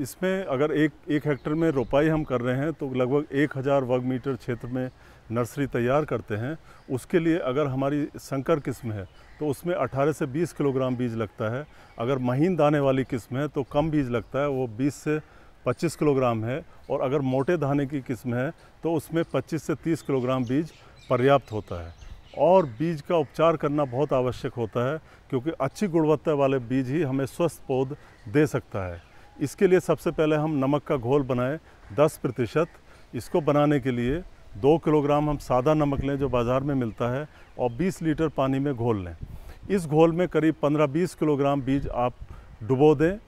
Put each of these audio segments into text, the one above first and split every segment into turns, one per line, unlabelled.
इसमें अगर एक एक हेक्टर में रोपाई हम कर रहे हैं तो लगभग एक हज़ार वर्ग मीटर क्षेत्र में नर्सरी तैयार करते हैं उसके लिए अगर हमारी संकर किस्म है तो उसमें 18 से 20 किलोग्राम बीज लगता है अगर महीन दाने वाली किस्म है तो कम बीज लगता है वो 20 से 25 किलोग्राम है और अगर मोटे दाने की किस्म है तो उसमें 25 से 30 किलोग्राम बीज पर्याप्त होता है और बीज का उपचार करना बहुत आवश्यक होता है क्योंकि अच्छी गुणवत्ता वाले बीज ही हमें स्वस्थ पौध दे सकता है इसके लिए सबसे पहले हम नमक का घोल बनाए 10 प्रतिशत इसको बनाने के लिए दो किलोग्राम हम सादा नमक लें जो बाज़ार में मिलता है और 20 लीटर पानी में घोल लें इस घोल में करीब 15-20 किलोग्राम बीज आप डुबो दें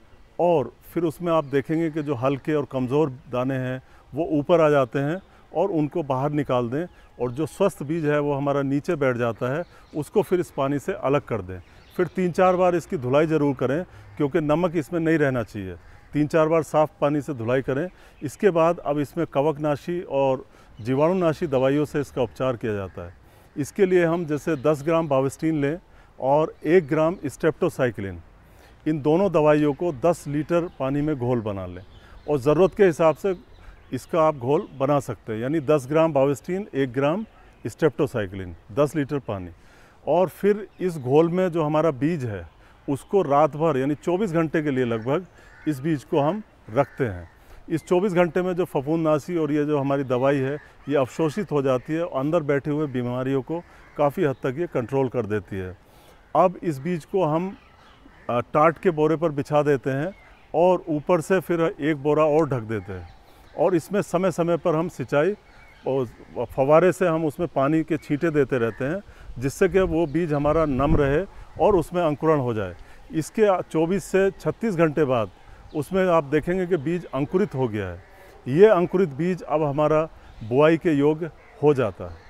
और फिर उसमें आप देखेंगे कि जो हल्के और कमज़ोर दाने हैं वो ऊपर आ जाते हैं और उनको बाहर निकाल दें और जो स्वस्थ बीज है वो हमारा नीचे बैठ जाता है उसको फिर इस पानी से अलग कर दें फिर तीन चार बार इसकी धुलाई ज़रूर करें क्योंकि नमक इसमें नहीं रहना चाहिए तीन चार बार साफ़ पानी से धुलाई करें इसके बाद अब इसमें कवकनाशी और जीवाणुनाशी दवाइयों से इसका उपचार किया जाता है इसके लिए हम जैसे 10 ग्राम बावस्टीन लें और 1 ग्राम स्टेप्टोसाइक्लिन इन दोनों दवाइयों को 10 लीटर पानी में घोल बना लें और ज़रूरत के हिसाब से इसका आप घोल बना सकते हैं यानी 10 ग्राम बावस्टीन 1 ग्राम स्टेप्टोसाइक्लिन 10 लीटर पानी और फिर इस घोल में जो हमारा बीज है उसको रात भर यानी 24 घंटे के लिए लगभग इस बीज को हम रखते हैं इस 24 घंटे में जो नासी और ये जो हमारी दवाई है ये अवशोषित हो जाती है और अंदर बैठे हुए बीमारियों को काफ़ी हद तक ये कंट्रोल कर देती है अब इस बीज को हम टाट के बोरे पर बिछा देते हैं और ऊपर से फिर एक बोरा और ढक देते हैं और इसमें समय समय पर हम सिंचाई और फवारे से हम उसमें पानी के छींटे देते रहते हैं जिससे कि वो बीज हमारा नम रहे और उसमें अंकुरण हो जाए इसके 24 से 36 घंटे बाद उसमें आप देखेंगे कि बीज अंकुरित हो गया है ये अंकुरित बीज अब हमारा बुआई के योग हो जाता है